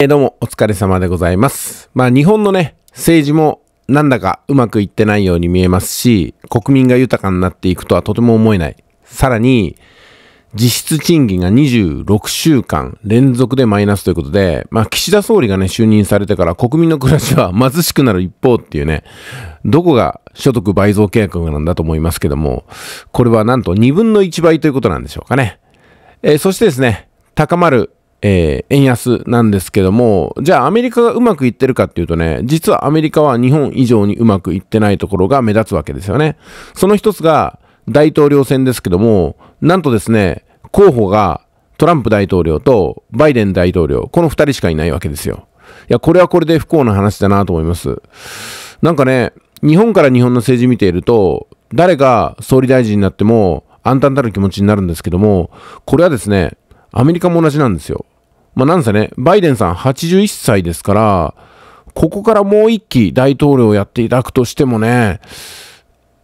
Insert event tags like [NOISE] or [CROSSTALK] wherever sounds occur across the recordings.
えどうも、お疲れ様でございます。まあ、日本のね、政治もなんだかうまくいってないように見えますし、国民が豊かになっていくとはとても思えない。さらに、実質賃金が26週間連続でマイナスということで、まあ、岸田総理がね、就任されてから国民の暮らしは貧しくなる一方っていうね、どこが所得倍増計画なんだと思いますけども、これはなんと2分の1倍ということなんでしょうかね。えー、そしてですね、高まるえー、円安なんですけども、じゃあアメリカがうまくいってるかっていうとね、実はアメリカは日本以上にうまくいってないところが目立つわけですよね。その一つが大統領選ですけども、なんとですね、候補がトランプ大統領とバイデン大統領、この二人しかいないわけですよ。いや、これはこれで不幸な話だなと思います。なんかね、日本から日本の政治見ていると、誰が総理大臣になっても、暗泰たる気持ちになるんですけども、これはですね、アメリカも同じなんですよ。まあ、なんせね、バイデンさん81歳ですから、ここからもう一期大統領をやっていただくとしてもね、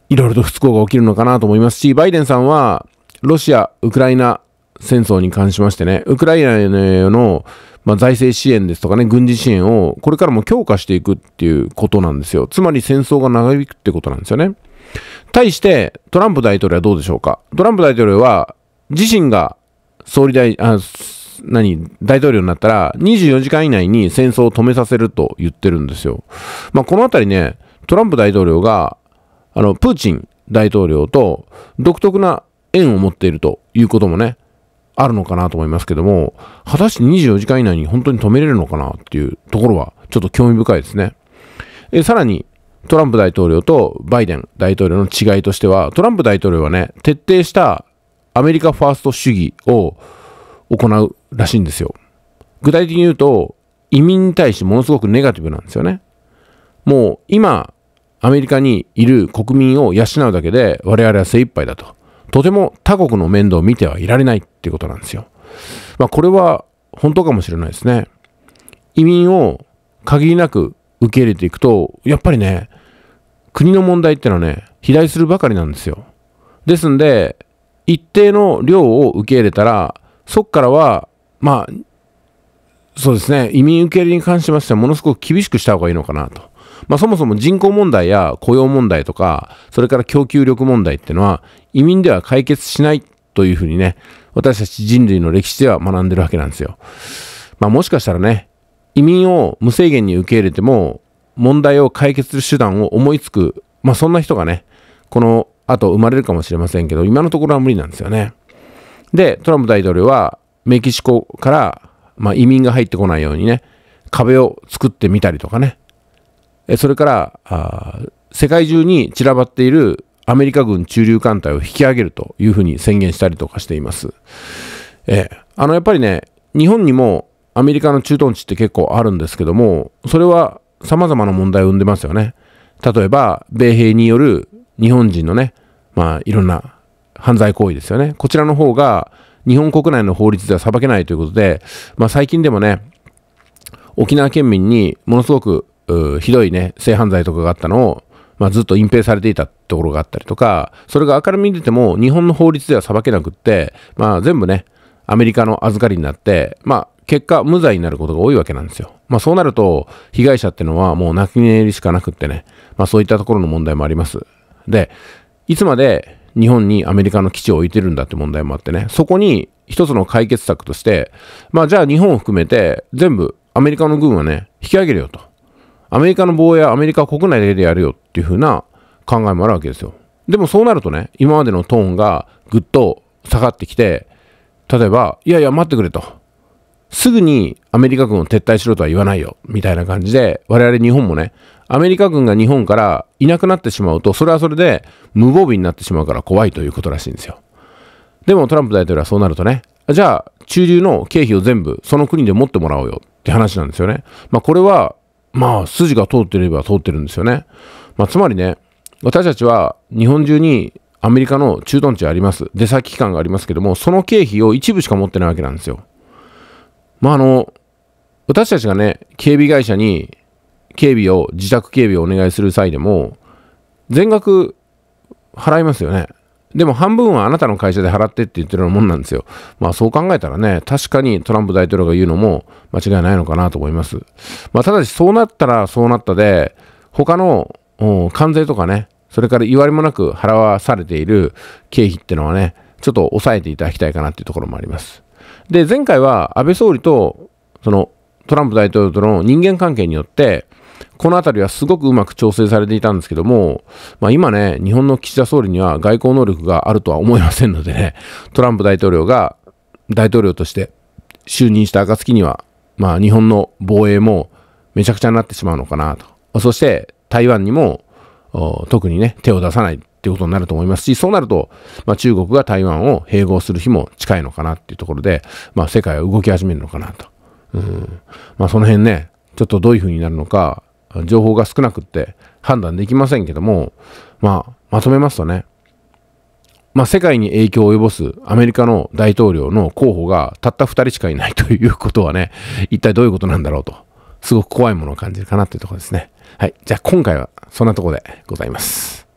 いろいろと不都合が起きるのかなと思いますし、バイデンさんは、ロシア、ウクライナ戦争に関しましてね、ウクライナへの、まあ、財政支援ですとかね、軍事支援をこれからも強化していくっていうことなんですよ。つまり戦争が長引くってことなんですよね。対してトランプ大統領はどうでしょうかトランプ大統領は自身が総理大、あ何、大統領になったら、24時間以内に戦争を止めさせると言ってるんですよ。まあ、このあたりね、トランプ大統領が、あの、プーチン大統領と独特な縁を持っているということもね、あるのかなと思いますけども、果たして24時間以内に本当に止めれるのかなっていうところは、ちょっと興味深いですね。えさらに、トランプ大統領とバイデン大統領の違いとしては、トランプ大統領はね、徹底したアメリカファースト主義を行うらしいんですよ。具体的に言うと、移民に対してものすごくネガティブなんですよね。もう今、アメリカにいる国民を養うだけで我々は精一杯だと。とても他国の面倒を見てはいられないっていうことなんですよ。まあこれは本当かもしれないですね。移民を限りなく受け入れていくと、やっぱりね、国の問題ってのはね、肥大するばかりなんですよ。ですんで、一定の量を受け入れたら、そこからは、まあ、そうですね、移民受け入れに関しましては、ものすごく厳しくした方がいいのかなと。まあ、そもそも人口問題や雇用問題とか、それから供給力問題っていうのは、移民では解決しないというふうにね、私たち人類の歴史では学んでるわけなんですよ。まあ、もしかしたらね、移民を無制限に受け入れても、問題を解決する手段を思いつく、まあ、そんな人がね、この後生まれるかもしれませんけど、今のところは無理なんですよね。で、トランプ大統領はメキシコから、まあ、移民が入ってこないようにね、壁を作ってみたりとかね。それから、あ世界中に散らばっているアメリカ軍駐留艦隊を引き上げるというふうに宣言したりとかしています。えー、あの、やっぱりね、日本にもアメリカの駐屯地って結構あるんですけども、それは様々な問題を生んでますよね。例えば、米兵による日本人のね、まあ、いろんな犯罪行為ですよね。こちらの方が日本国内の法律では裁けないということで、まあ、最近でもね、沖縄県民にものすごくひどいね、性犯罪とかがあったのを、まあ、ずっと隠蔽されていたところがあったりとか、それが明るみに出ても日本の法律では裁けなくって、まあ、全部ね、アメリカの預かりになって、まあ、結果無罪になることが多いわけなんですよ。まあそうなると被害者ってのはもう泣き寝入りしかなくってね、まあそういったところの問題もあります。で、いつまで日本にアメリカの基地を置いてるんだって問題もあってね、そこに一つの解決策として、まあじゃあ日本を含めて全部アメリカの軍はね、引き上げるよと。アメリカの防衛はアメリカ国内だけでやるよっていう風な考えもあるわけですよ。でもそうなるとね、今までのトーンがぐっと下がってきて、例えば、いやいや待ってくれと。すぐにアメリカ軍を撤退しろとは言わないよ、みたいな感じで、我々日本もね、アメリカ軍が日本からいなくなってしまうと、それはそれで無防備になってしまうから怖いということらしいんですよ。でもトランプ大統領はそうなるとね、じゃあ中流の経費を全部その国で持ってもらおうよって話なんですよね。まあこれは、まあ筋が通っていれば通ってるんですよね。まあつまりね、私たちは日本中にアメリカの駐屯地あります。出先機関がありますけども、その経費を一部しか持ってないわけなんですよ。まああの、私たちがね、警備会社に警備を、自宅警備をお願いする際でも、全額払いますよね。でも半分はあなたの会社で払ってって言ってるようなもんなんですよ。まあそう考えたらね、確かにトランプ大統領が言うのも間違いないのかなと思います。まあただしそうなったらそうなったで、他の関税とかね、それから言われもなく払わされている経費ってのはね、ちょっと抑えていただきたいかなっていうところもあります。で、前回は安倍総理とそのトランプ大統領との人間関係によって、このあたりはすごくうまく調整されていたんですけども、まあ、今ね、日本の岸田総理には外交能力があるとは思いませんのでね、トランプ大統領が大統領として就任した暁には、まあ、日本の防衛もめちゃくちゃになってしまうのかなと。そして、台湾にも特にね、手を出さないっていうことになると思いますし、そうなると、まあ、中国が台湾を併合する日も近いのかなっていうところで、まあ、世界は動き始めるのかなと。うん。まあ、その辺ね、ちょっとどういうふうになるのか、情報が少なくって判断できませんけども、まあ、まとめますとね、まあ、世界に影響を及ぼすアメリカの大統領の候補がたった2人しかいない [LAUGHS] ということはね、一体どういうことなんだろうと、すごく怖いものを感じるかなというところですね。はい。じゃあ今回はそんなところでございます。